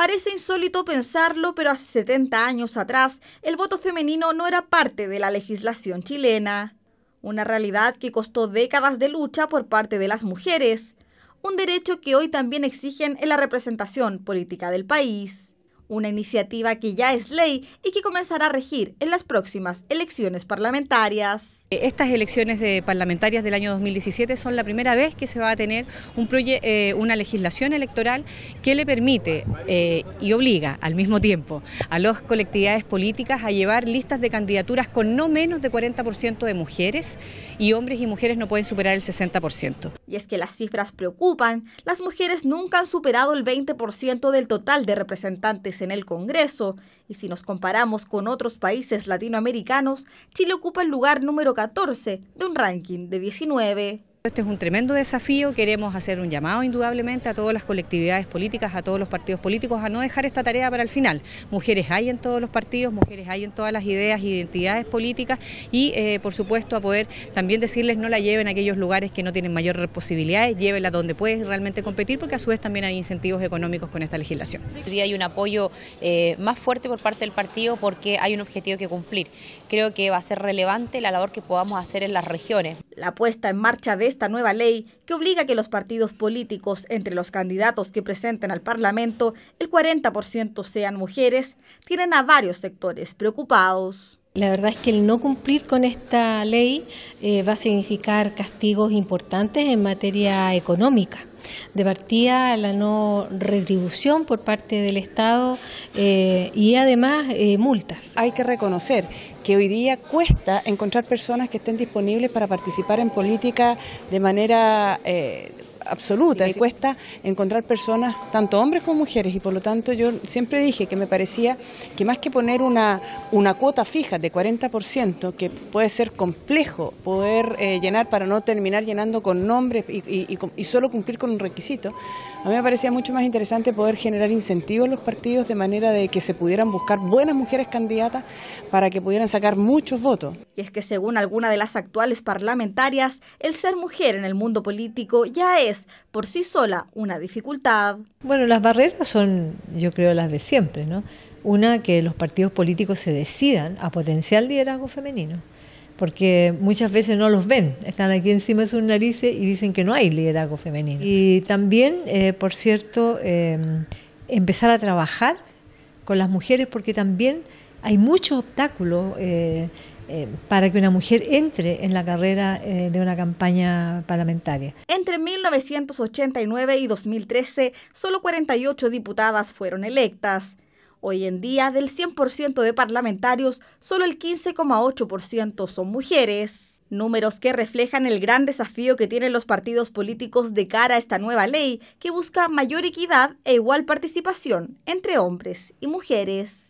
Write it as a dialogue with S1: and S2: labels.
S1: Parece insólito pensarlo, pero hace 70 años atrás el voto femenino no era parte de la legislación chilena. Una realidad que costó décadas de lucha por parte de las mujeres. Un derecho que hoy también exigen en la representación política del país una iniciativa que ya es ley y que comenzará a regir en las próximas elecciones parlamentarias. Estas elecciones de parlamentarias del año 2017 son la
S2: primera vez que se va a tener eh, una legislación electoral que le permite eh, y obliga al mismo tiempo a las colectividades políticas a llevar listas de candidaturas con no menos de 40% de mujeres y hombres y mujeres no pueden superar el 60%.
S1: Y es que las cifras preocupan, las mujeres nunca han superado el 20% del total de representantes en el Congreso, y si nos comparamos con otros países latinoamericanos, Chile ocupa el lugar número 14 de un ranking de 19. Este es un tremendo
S2: desafío, queremos hacer un llamado indudablemente a todas las colectividades políticas, a todos los partidos políticos, a no dejar esta tarea para el final. Mujeres hay en todos los partidos, mujeres hay en todas las ideas, e identidades políticas y eh, por supuesto a poder también decirles no la lleven a aquellos lugares que no tienen mayor posibilidades, llévenla donde puede realmente competir porque a su vez también hay incentivos económicos con esta legislación. Hoy día hay un apoyo eh, más fuerte por parte del partido porque hay un objetivo que cumplir. Creo
S1: que va a ser relevante la labor que podamos hacer en las regiones. La puesta en marcha de esta nueva ley que obliga a que los partidos políticos entre los candidatos que presenten al Parlamento el 40% sean mujeres, tienen a varios sectores preocupados. La verdad es que el no cumplir con esta ley eh, va a significar castigos importantes en
S3: materia económica. De partida, la no retribución por parte
S4: del Estado eh, y además eh, multas. Hay que reconocer que hoy día cuesta encontrar personas que estén disponibles para participar en política de manera absoluta. y cuesta encontrar personas, tanto hombres como mujeres, y por lo tanto yo siempre dije que me parecía que más que poner una, una cuota fija de 40%, que puede ser complejo poder eh, llenar para no terminar llenando con nombres y, y, solo cumplir con un requisito, a mí me parecía mucho más interesante poder generar incentivos en los partidos de manera de que se pudieran buscar buenas mujeres candidatas para que pudieran sacar muchos votos.
S1: Y es que según alguna de las actuales parlamentarias, el ser mujer en el mundo político ya es por sí sola una dificultad.
S3: Bueno, las barreras son, yo creo, las de siempre, ¿no? Una, que los partidos políticos se decidan a potenciar liderazgo femenino, porque muchas veces no los ven, están aquí encima de sus narices y dicen que no hay liderazgo femenino. Y también, eh, por cierto, em, empezar a trabajar con las mujeres, porque también hay muchos obstáculos. Eh, eh, para que una mujer entre en la carrera eh, de una campaña parlamentaria.
S1: Entre 1989 y 2013, solo 48 diputadas fueron electas. Hoy en día, del 100% de parlamentarios, solo el 15,8% son mujeres. Números que reflejan el gran desafío que tienen los partidos políticos de cara a esta nueva ley, que busca mayor equidad e igual participación entre hombres y mujeres.